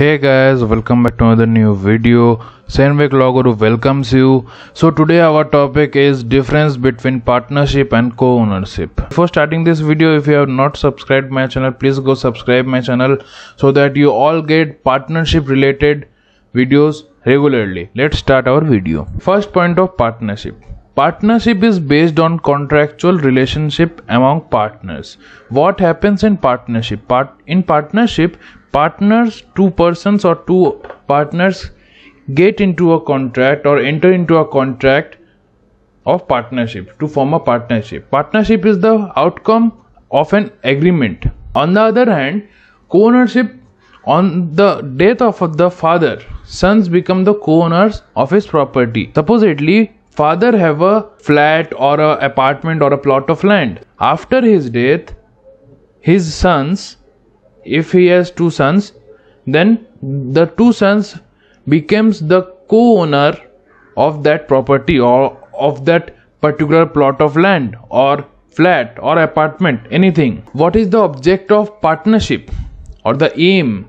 hey guys welcome back to another new video sandvik logo welcomes you so today our topic is difference between partnership and co-ownership before starting this video if you have not subscribed my channel please go subscribe my channel so that you all get partnership related videos regularly let's start our video first point of partnership Partnership is based on contractual relationship among partners. What happens in partnership? Part in partnership, partners two persons or two partners get into a contract or enter into a contract of partnership to form a partnership partnership is the outcome of an agreement on the other hand co-ownership on the death of the father sons become the co-owners of his property supposedly father have a flat or a apartment or a plot of land after his death his sons if he has two sons then the two sons becomes the co-owner of that property or of that particular plot of land or flat or apartment anything what is the object of partnership or the aim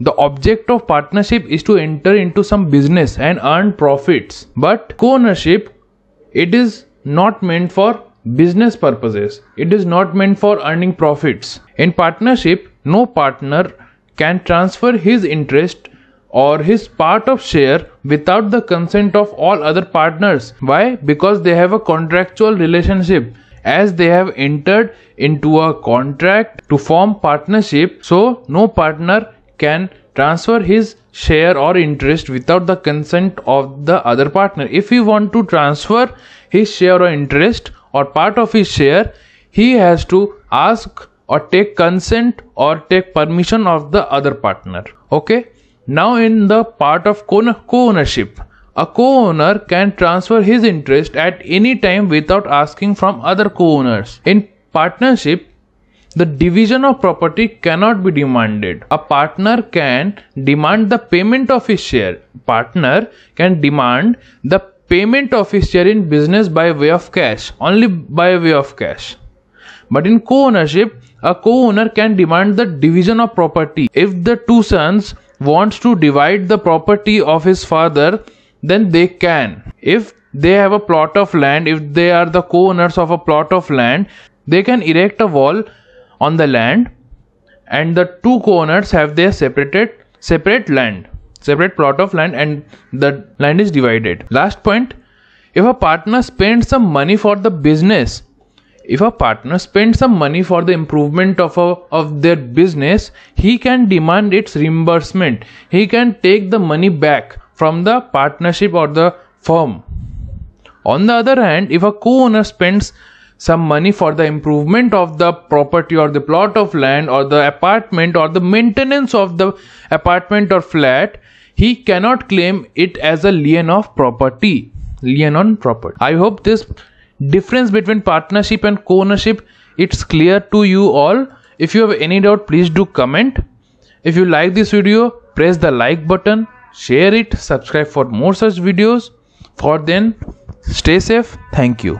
the object of partnership is to enter into some business and earn profits but co-ownership it is not meant for business purposes it is not meant for earning profits in partnership no partner can transfer his interest or his part of share without the consent of all other partners. Why? Because they have a contractual relationship as they have entered into a contract to form partnership so no partner can transfer his share or interest without the consent of the other partner if he want to transfer his share or interest or part of his share he has to ask or take consent or take permission of the other partner. Okay. Now in the part of co-ownership, a co-owner can transfer his interest at any time without asking from other co-owners. In partnership, the division of property cannot be demanded. A partner can demand the payment of his share. Partner can demand the payment of his share in business by way of cash, only by way of cash. But in co-ownership, a co-owner can demand the division of property. If the two sons wants to divide the property of his father, then they can. If they have a plot of land, if they are the co-owners of a plot of land, they can erect a wall on the land and the two co-owners have their separated separate land separate plot of land and the land is divided last point if a partner spends some money for the business if a partner spends some money for the improvement of, a, of their business, he can demand its reimbursement. He can take the money back from the partnership or the firm. On the other hand, if a co-owner spends some money for the improvement of the property or the plot of land or the apartment or the maintenance of the apartment or flat, he cannot claim it as a lien of property. Lien on property. I hope this difference between partnership and co-ownership it's clear to you all if you have any doubt please do comment if you like this video press the like button share it subscribe for more such videos for then stay safe thank you